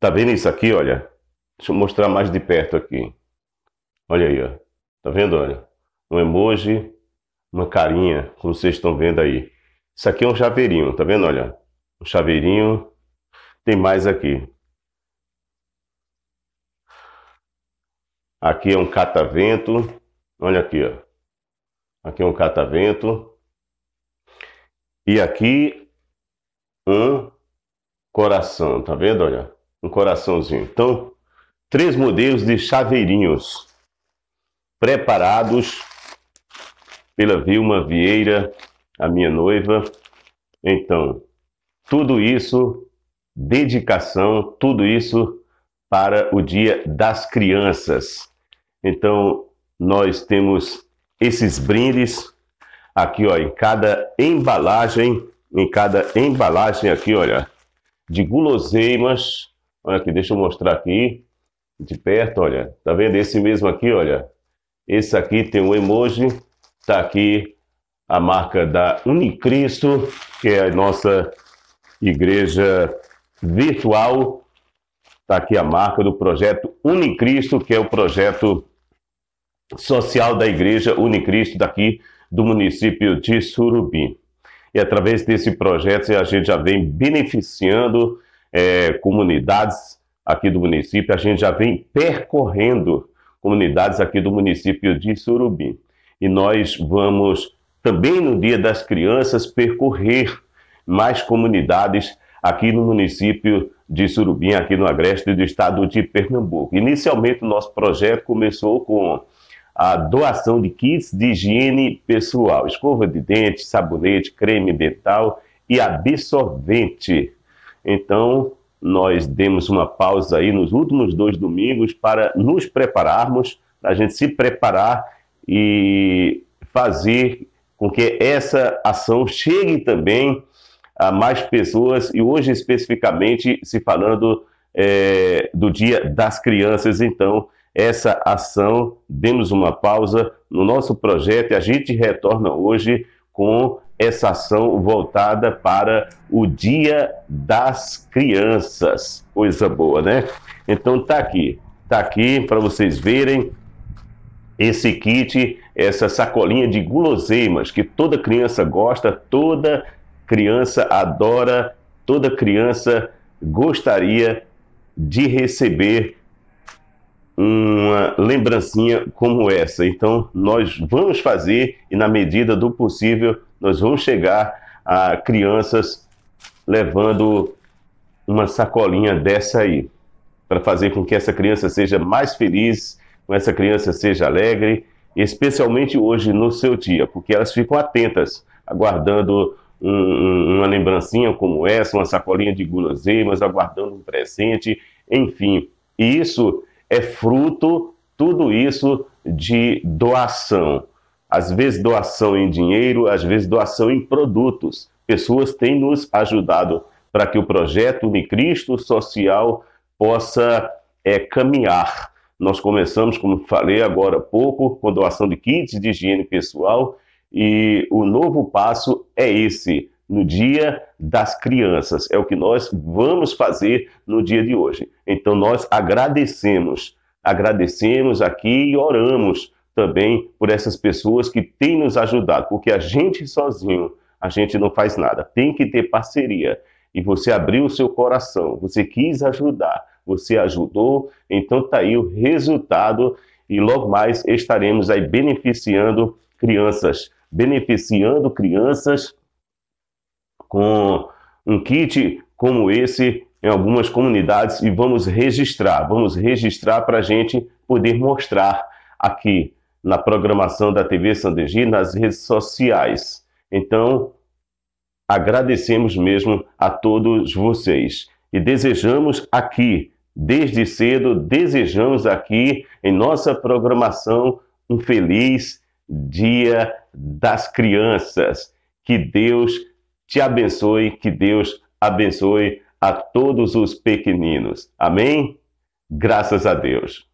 Tá vendo isso aqui, olha? Deixa eu mostrar mais de perto aqui. Olha aí, ó. Tá vendo, olha? Um emoji, uma carinha, como vocês estão vendo aí. Isso aqui é um chaveirinho, tá vendo, olha? Um chaveirinho. Tem mais aqui. Aqui é um catavento. Olha aqui, ó. Aqui é um catavento. E aqui um coração, tá vendo, olha? um coraçãozinho. Então, três modelos de chaveirinhos preparados pela Vilma Vieira, a minha noiva. Então, tudo isso, dedicação, tudo isso para o Dia das Crianças. Então, nós temos esses brindes aqui, ó, em cada embalagem, em cada embalagem aqui, olha, de guloseimas Olha aqui, deixa eu mostrar aqui de perto, olha. Tá vendo? Esse mesmo aqui, olha. Esse aqui tem um emoji. Tá aqui a marca da Unicristo, que é a nossa igreja virtual. Tá aqui a marca do projeto Unicristo, que é o projeto social da igreja Unicristo daqui do município de Surubim. E através desse projeto a gente já vem beneficiando é, comunidades aqui do município, a gente já vem percorrendo comunidades aqui do município de Surubim. E nós vamos também no Dia das Crianças percorrer mais comunidades aqui no município de Surubim, aqui no Agreste do estado de Pernambuco. Inicialmente, o nosso projeto começou com a doação de kits de higiene pessoal, escova de dente, sabonete, creme dental e absorvente então, nós demos uma pausa aí nos últimos dois domingos para nos prepararmos, para a gente se preparar e fazer com que essa ação chegue também a mais pessoas e hoje especificamente se falando é, do Dia das Crianças, então essa ação demos uma pausa no nosso projeto e a gente retorna hoje com essa ação voltada para o Dia das Crianças. Coisa boa, né? Então tá aqui, tá aqui para vocês verem esse kit, essa sacolinha de guloseimas que toda criança gosta, toda criança adora, toda criança gostaria de receber uma lembrancinha como essa. Então, nós vamos fazer e, na medida do possível, nós vamos chegar a crianças levando uma sacolinha dessa aí, para fazer com que essa criança seja mais feliz, com essa criança seja alegre, especialmente hoje no seu dia, porque elas ficam atentas, aguardando um, uma lembrancinha como essa, uma sacolinha de guloseimas, aguardando um presente, enfim. E isso é fruto, tudo isso, de doação às vezes doação em dinheiro, às vezes doação em produtos. Pessoas têm nos ajudado para que o projeto Unicristo Social possa é, caminhar. Nós começamos, como falei agora há pouco, com doação de kits de higiene pessoal e o novo passo é esse, no Dia das Crianças. É o que nós vamos fazer no dia de hoje. Então nós agradecemos, agradecemos aqui e oramos também por essas pessoas que têm nos ajudado, porque a gente sozinho, a gente não faz nada. Tem que ter parceria. E você abriu o seu coração, você quis ajudar, você ajudou, então tá aí o resultado e logo mais estaremos aí beneficiando crianças, beneficiando crianças com um kit como esse em algumas comunidades e vamos registrar, vamos registrar para a gente poder mostrar aqui na programação da TV Sandegi, nas redes sociais. Então, agradecemos mesmo a todos vocês e desejamos aqui, desde cedo, desejamos aqui em nossa programação um feliz Dia das Crianças. Que Deus te abençoe, que Deus abençoe a todos os pequeninos. Amém? Graças a Deus.